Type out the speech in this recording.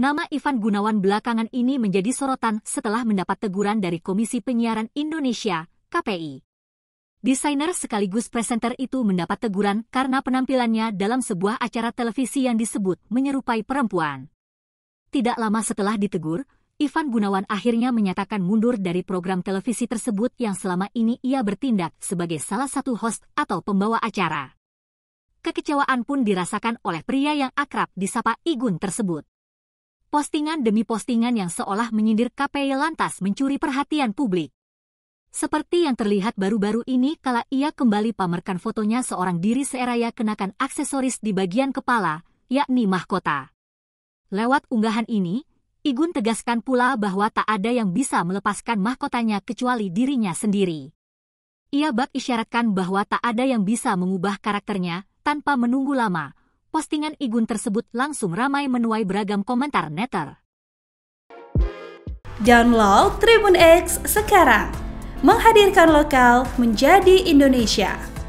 Nama Ivan Gunawan belakangan ini menjadi sorotan setelah mendapat teguran dari Komisi Penyiaran Indonesia, KPI. Desainer sekaligus presenter itu mendapat teguran karena penampilannya dalam sebuah acara televisi yang disebut menyerupai perempuan. Tidak lama setelah ditegur, Ivan Gunawan akhirnya menyatakan mundur dari program televisi tersebut yang selama ini ia bertindak sebagai salah satu host atau pembawa acara. Kekecewaan pun dirasakan oleh pria yang akrab disapa Igun tersebut postingan demi postingan yang seolah menyindir KPI lantas mencuri perhatian publik. Seperti yang terlihat baru-baru ini kala ia kembali pamerkan fotonya seorang diri seraya kenakan aksesoris di bagian kepala, yakni mahkota. Lewat unggahan ini, Igun tegaskan pula bahwa tak ada yang bisa melepaskan mahkotanya kecuali dirinya sendiri. Ia bak isyaratkan bahwa tak ada yang bisa mengubah karakternya tanpa menunggu lama, postingan Igun tersebut langsung ramai menuai beragam komentar netter. Download Tribun X sekarang, menghadirkan lokal menjadi Indonesia.